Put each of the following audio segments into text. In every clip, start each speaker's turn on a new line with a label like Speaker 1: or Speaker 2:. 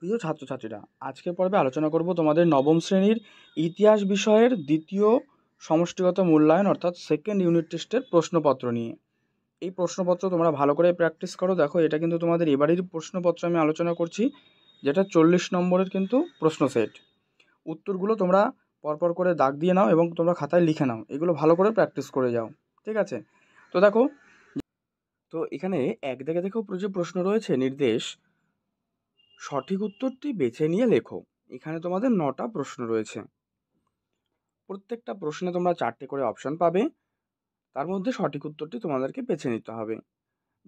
Speaker 1: প্রিয় ছাত্রছাত্রীরা আজকের পর্বে আলোচনা করব তোমাদের নবম শ্রেণীর ইতিহাস বিষয়ের দ্বিতীয় সমষ্টিগত মূল্যায়ন অর্থাৎ সেকেন্ড ইউনিট টেস্টের প্রশ্নপত্র নিয়ে এই প্রশ্নপত্র তোমরা ভালো করে প্র্যাকটিস করো দেখো এটা কিন্তু তোমাদের এবারের প্রশ্নপত্র আমি আলোচনা করছি যেটা চল্লিশ নম্বরের কিন্তু প্রশ্ন সেট উত্তরগুলো তোমরা পরপর করে দাগ দিয়ে নাও এবং তোমরা খাতায় লিখে নাও এগুলো ভালো করে প্র্যাকটিস করে যাও ঠিক আছে তো দেখো তো এখানে এক দেখে দেখেও যে প্রশ্ন রয়েছে নির্দেশ সঠিক উত্তরটি বেছে নিয়ে লেখো এখানে তোমাদের নটা প্রশ্ন রয়েছে প্রত্যেকটা প্রশ্নে তোমরা চারটে করে অপশন পাবে তার মধ্যে সঠিক উত্তরটি তোমাদেরকে বেছে নিতে হবে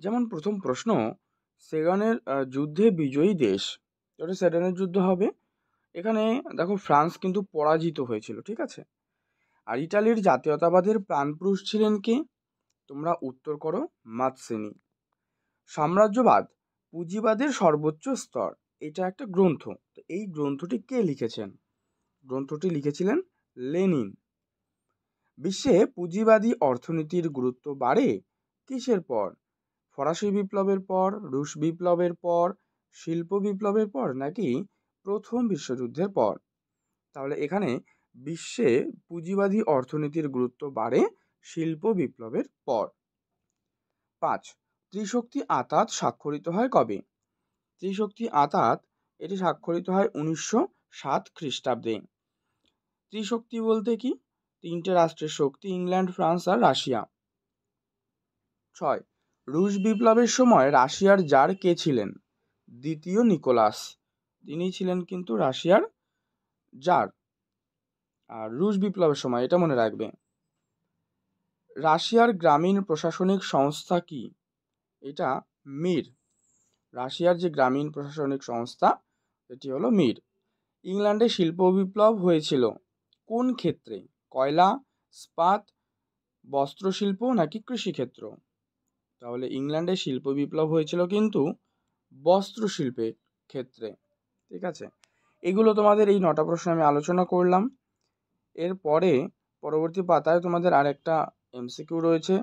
Speaker 1: যেমন প্রথম প্রশ্ন সেগানের যুদ্ধে বিজয়ী দেশ যেটা সেডানের যুদ্ধ হবে এখানে দেখো ফ্রান্স কিন্তু পরাজিত হয়েছিল ঠিক আছে আর ইটালির জাতীয়তাবাদের প্রাণপুরুষ ছিলেন কে তোমরা উত্তর করো মাতসেনি সাম্রাজ্যবাদ পুঁজিবাদের সর্বোচ্চ স্তর এটা একটা গ্রন্থ তো এই গ্রন্থটি কে লিখেছেন গ্রন্থটি লিখেছিলেন লেনিন বিশ্বে পুঁজিবাদী অর্থনীতির গুরুত্ব বাড়ে কিসের পর ফরাসি বিপ্লবের পর রুশ বিপ্লবের পর শিল্প বিপ্লবের পর নাকি প্রথম বিশ্বযুদ্ধের পর তাহলে এখানে বিশ্বে পুঁজিবাদী অর্থনীতির গুরুত্ব বাড়ে শিল্প বিপ্লবের পর পাঁচ ত্রিশক্তি আতাত স্বাক্ষরিত হয় কবে ত্রিশক্তি আতাত এটি স্বাক্ষরিত হয় উনিশশো সাত খ্রিস্টাব্দে ত্রিশক্তি বলতে কি তিনটে রাষ্ট্রের শক্তি ইংল্যান্ড ফ্রান্স আর রাশিয়া ছয় রুশ বিপ্লবের সময় রাশিয়ার জার কে ছিলেন দ্বিতীয় নিকোলাস তিনি ছিলেন কিন্তু রাশিয়ার জার আর রুশ বিপ্লবের সময় এটা মনে রাখবে রাশিয়ার গ্রামীণ প্রশাসনিক সংস্থা কি এটা মির রাশিয়ার যে গ্রামীণ প্রশাসনিক সংস্থা এটি হলো মির ইংল্যান্ডে শিল্প বিপ্লব হয়েছিল কোন ক্ষেত্রে কয়লা স্পাত বস্ত্রশিল্প নাকি কৃষিক্ষেত্র তাহলে ইংল্যান্ডে শিল্প বিপ্লব হয়েছিল কিন্তু বস্ত্রশিল্পের ক্ষেত্রে ঠিক আছে এগুলো তোমাদের এই নটা প্রশ্ন আমি আলোচনা করলাম এরপরে পরবর্তী পাতায় তোমাদের আরেকটা এমসিকিউ রয়েছে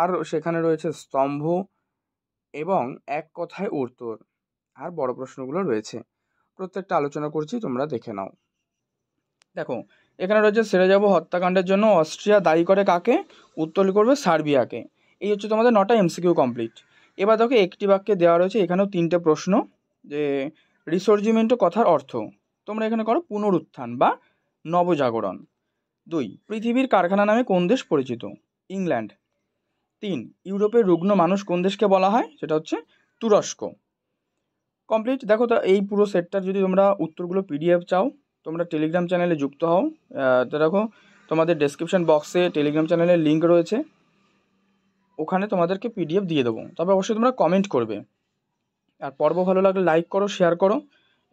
Speaker 1: আর সেখানে রয়েছে স্তম্ভ এবং এক কথায় উত্তর আর বড় প্রশ্নগুলো রয়েছে প্রত্যেকটা আলোচনা করছি তোমরা দেখে নাও দেখো এখানে রয়েছে সেরে যাবো হত্যাকাণ্ডের জন্য অস্ট্রিয়া দায়ী করে কাকে উত্তর করবে সার্বিয়াকে এই হচ্ছে তোমাদের নটা এমসিকিউ কমপ্লিট এবার দেখো একটি বাক্যে দেওয়া রয়েছে এখানেও তিনটে প্রশ্ন যে রিসর্জিমেন্ট কথার অর্থ তোমরা এখানে করো পুনরুত্থান বা নবজাগরণ দুই পৃথিবীর কারখানা নামে কোন দেশ পরিচিত ইংল্যান্ড তিন ইউরোপের রুগ্ন মানুষ কোন দেশকে বলা হয় সেটা হচ্ছে তুরস্ক কমপ্লিট দেখো তো এই পুরো সেটটার যদি তোমরা উত্তরগুলো পিডিএফ চাও তোমরা টেলিগ্রাম চ্যানেলে যুক্ত হও তো দেখো তোমাদের ডেসক্রিপশন বক্সে টেলিগ্রাম চ্যানেলের লিঙ্ক রয়েছে ওখানে তোমাদেরকে পিডিএফ দিয়ে দেবো তবে অবশ্যই তোমরা কমেন্ট করবে আর পর্ব ভালো লাগলে লাইক করো শেয়ার করো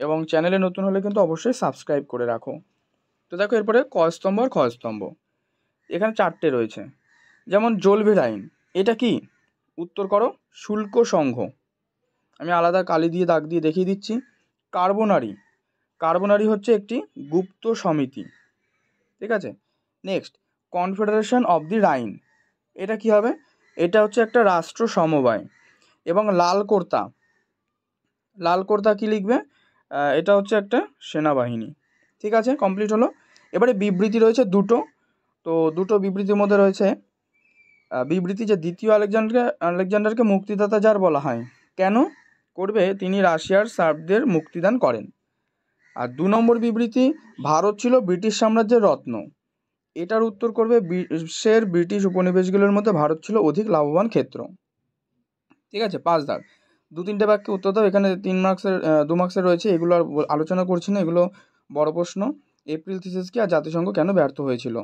Speaker 1: এবং চ্যানেলে নতুন হলে কিন্তু অবশ্যই সাবস্ক্রাইব করে রাখো তো দেখো এরপরে কয় স্তম্ভ আর খয় স্তম্ভ এখানে চারটে রয়েছে যেমন জলভের আইন এটা কি উত্তর করো শুল্ক সংঘ আমি আলাদা কালি দিয়ে দাগ দিয়ে দেখিয়ে দিচ্ছি কার্বোনারি কার্বোনারি হচ্ছে একটি গুপ্ত সমিতি ঠিক আছে next confederation of the Rhine এটা কি হবে এটা হচ্ছে একটা রাষ্ট্র সমবায় এবং লাল কর্তা লাল কর্তা কী লিখবে এটা হচ্ছে একটা সেনাবাহিনী ঠিক আছে কমপ্লিট হলো এবারে বিবৃতি রয়েছে দুটো তো দুটো বিবৃতির মধ্যে রয়েছে বিবৃতি যে দ্বিতীয় আলেকজান্ডারকে আলেকজান্ডারকে মুক্তিদাতা যার বলা হয় কেন করবে তিনি রাশিয়ার সার্বদের মুক্তিদান করেন আর দু নম্বর বিবৃতি ভারত ছিল ব্রিটিশ সাম্রাজ্যের রত্ন এটার উত্তর করবে বিশ্বের ব্রিটিশ উপনিবেশগুলোর মধ্যে ভারত ছিল অধিক লাভবান ক্ষেত্র ঠিক আছে পাঁচ দাগ দু তিনটে বাক্যে উত্তর দাও এখানে তিন মার্কসের দু মার্কসের রয়েছে এগুলো আর আলোচনা করছি না এগুলো বড় প্রশ্ন এপ্রিল থিসিস কি আর জাতিসংঘ কেন ব্যর্থ হয়েছিল